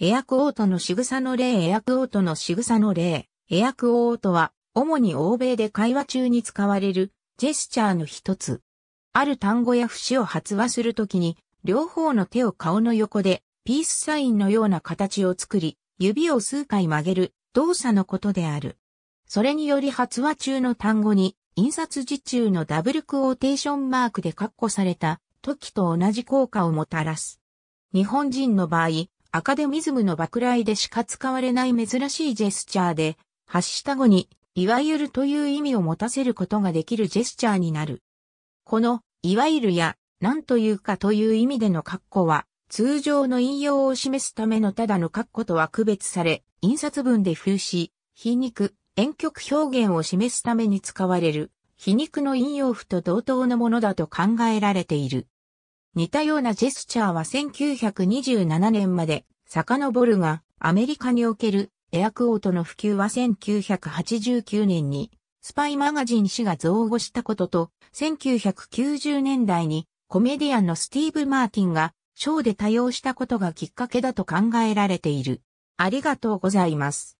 エアクオートの仕草の例エアクオートの仕草の例エアクオートは、主に欧米で会話中に使われる、ジェスチャーの一つ。ある単語や節を発話するときに、両方の手を顔の横で、ピースサインのような形を作り、指を数回曲げる動作のことである。それにより発話中の単語に、印刷時中のダブルクオーテーションマークで括弧された時と同じ効果をもたらす。日本人の場合、アカデミズムの爆雷でしか使われない珍しいジェスチャーで、発した後に、いわゆるという意味を持たせることができるジェスチャーになる。この、いわゆるや、なんというかという意味での括弧は、通常の引用を示すためのただの括弧とは区別され、印刷文で風刺、皮肉、遠曲表現を示すために使われる、皮肉の引用符と同等のものだと考えられている。似たようなジェスチャーは1927年まで遡るが、アメリカにおけるエアクオートの普及は1989年にスパイマガジン氏が造語したことと、1990年代にコメディアンのスティーブ・マーティンがショーで多用したことがきっかけだと考えられている。ありがとうございます。